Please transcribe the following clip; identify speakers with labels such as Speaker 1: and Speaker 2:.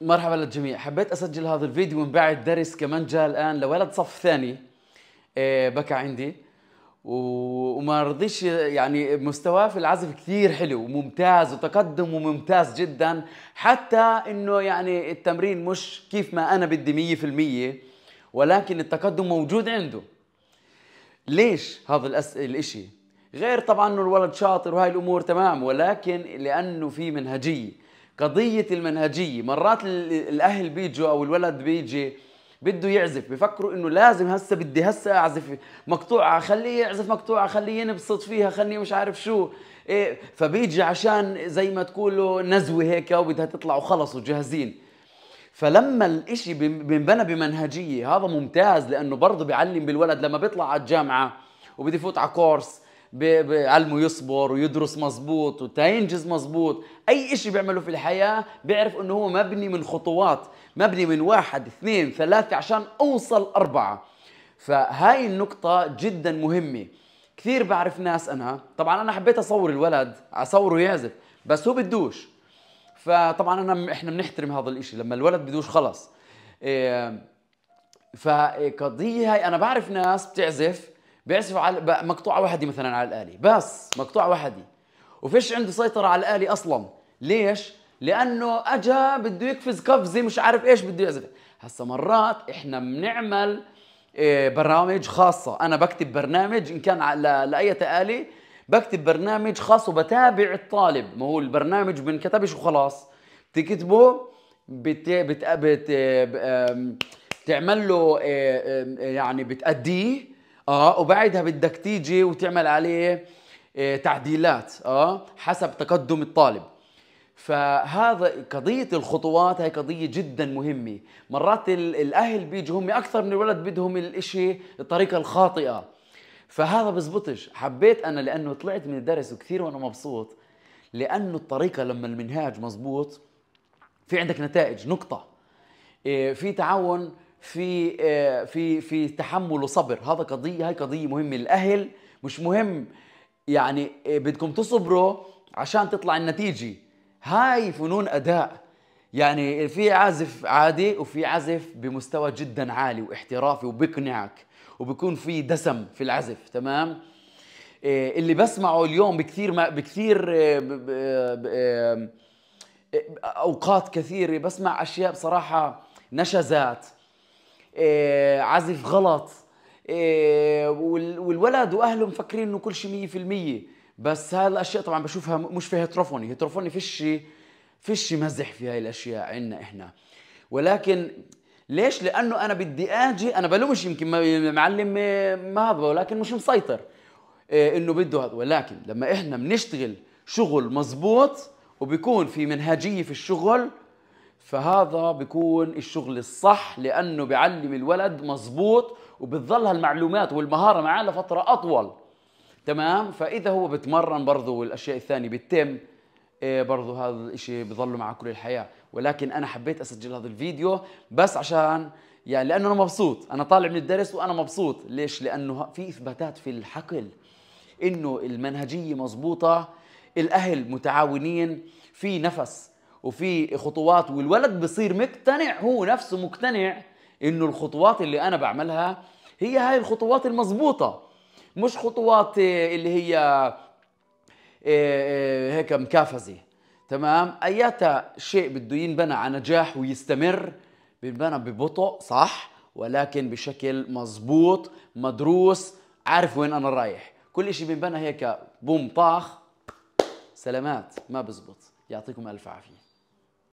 Speaker 1: مرحبا للجميع حبيت اسجل هذا الفيديو من بعد درس كمان جاء الان لولد صف ثاني آه، بكى عندي وما رضيش يعني مستواه في العزف كثير حلو وممتاز وتقدمه ممتاز جدا حتى انه يعني التمرين مش كيف ما انا بدي مية في المية ولكن التقدم موجود عنده ليش هذا الاشي غير طبعا انه الولد شاطر وهاي الامور تمام ولكن لانه في منهجيه قضيه المنهجيه مرات الاهل بيجوا او الولد بيجي بده يعزف بفكروا انه لازم هسه بدي هسه اعزف مقطوعه خليه يعزف مقطوعه خليه ينبسط فيها خليه مش عارف شو إيه فبيجي عشان زي ما تقولوا نزوه هيك وبدها تطلع وخلص وجاهزين فلما الاشي بنبنى بمنهجيه هذا ممتاز لانه برضه بيعلم بالولد لما بيطلع على الجامعه وبده يفوت على كورس بعلمه يصبر ويدرس مزبوط وتينجز مزبوط اي اشي بيعمله في الحياة بيعرف انه هو مبني من خطوات مبني من واحد اثنين ثلاثة عشان اوصل اربعة فهاي النقطة جدا مهمة كثير بعرف ناس انا طبعا انا حبيت اصور الولد اصوره يعزف بس هو بدوش فطبعا انا احنا بنحترم هذا الاشي لما الولد بدوش خلص إيه فقضية هاي أنا بعرف ناس بتعزف بيعزفوا على مقطوعه وحده مثلا على الاله بس مقطوعه وحده وفيش عنده سيطره على الاله اصلا ليش لانه اجا بده يقفز قفزه مش عارف ايش بده يعزف هسا مرات احنا بنعمل آه، برامج خاصه انا بكتب برنامج ان كان لاي اله بكتب برنامج خاص وبتابع الطالب ما هو البرنامج بنكتبش وخلاص بتكتبه بت... بت... بت... آه، بتعمل له آه، يعني بتأديه اه وبعدها بدك تيجي وتعمل عليه آه، تعديلات اه حسب تقدم الطالب فهذا قضية الخطوات هي قضية جدا مهمة مرات الأهل بيجوا هم أكثر من الولد بدهم الإشي الطريقة الخاطئة فهذا بزبطش حبيت أنا لأنه طلعت من الدرس وكثير وأنا مبسوط لأنه الطريقة لما المنهاج مزبوط في عندك نتائج نقطة آه، في تعاون في آه، في في تحمل وصبر هذا قضيه هاي قضيه مهمه الاهل مش مهم يعني آه، بدكم تصبروا عشان تطلع النتيجه هاي فنون اداء يعني في عازف عادي وفي عازف بمستوى جدا عالي واحترافي وبقنعك وبكون في دسم في العزف تمام آه، اللي بسمعه اليوم بكثير ما بكثير اوقات كثيره بسمع اشياء بصراحه نشزات آه، عزف غلط آه، والولد واهله مفكرين انه كل شيء 100% بس هالاشياء طبعا بشوفها مش فيها ترفوني ترفوني فيش فيش مزح في هاي الاشياء عندنا احنا ولكن ليش لانه انا بدي اجي انا بلومش يمكن معلم آه، ما هذا ولكن مش مسيطر انه بده هذا ولكن لما احنا بنشتغل شغل مزبوط وبيكون في منهجيه في الشغل فهذا بيكون الشغل الصح لانه بيعلم الولد مزبوط وبتظل هالمعلومات والمهاره معاه لفتره اطول تمام فاذا هو بتمرن برضه والاشياء الثانيه بتتم إيه برضه هذا الشيء بضله معه كل الحياه ولكن انا حبيت اسجل هذا الفيديو بس عشان يعني لانه انا مبسوط انا طالع من الدرس وانا مبسوط ليش لانه في اثباتات في الحقل انه المنهجيه مزبوطه الاهل متعاونين في نفس وفي خطوات والولد بصير مقتنع هو نفسه مقتنع انه الخطوات اللي انا بعملها هي هاي الخطوات المضبوطه مش خطوات آه، اللي هي آه، آه، هيك مكافزه تمام أياتا شيء بده ينبنى على نجاح ويستمر بينبنى ببطء صح ولكن بشكل مضبوط مدروس عارف وين انا رايح كل شيء بينبنى هيك بوم طاخ سلامات ما بزبط يعطيكم الف عافيه